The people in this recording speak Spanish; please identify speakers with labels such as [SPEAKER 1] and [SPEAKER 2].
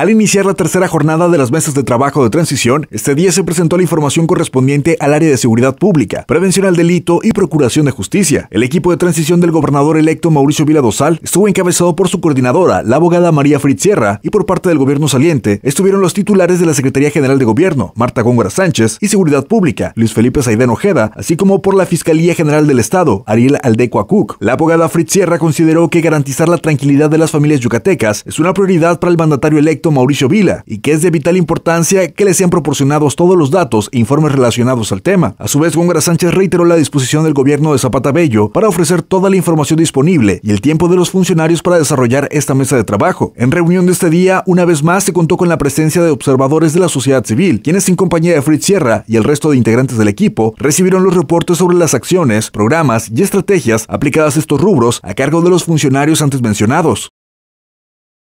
[SPEAKER 1] Al iniciar la tercera jornada de las mesas de trabajo de transición, este día se presentó la información correspondiente al área de seguridad pública, prevención al delito y procuración de justicia. El equipo de transición del gobernador electo Mauricio Vila Dosal estuvo encabezado por su coordinadora, la abogada María Fritz Sierra, y por parte del gobierno saliente estuvieron los titulares de la Secretaría General de Gobierno, Marta Góngora Sánchez, y Seguridad Pública, Luis Felipe Saidán Ojeda, así como por la Fiscalía General del Estado, Ariel Aldecoa La abogada Fritz Sierra consideró que garantizar la tranquilidad de las familias yucatecas es una prioridad para el mandatario electo Mauricio Vila y que es de vital importancia que le sean proporcionados todos los datos e informes relacionados al tema. A su vez, Góngora Sánchez reiteró la disposición del gobierno de Zapata Bello para ofrecer toda la información disponible y el tiempo de los funcionarios para desarrollar esta mesa de trabajo. En reunión de este día, una vez más se contó con la presencia de observadores de la sociedad civil, quienes en compañía de Fritz Sierra y el resto de integrantes del equipo recibieron los reportes sobre las acciones, programas y estrategias aplicadas a estos rubros a cargo de los funcionarios antes mencionados.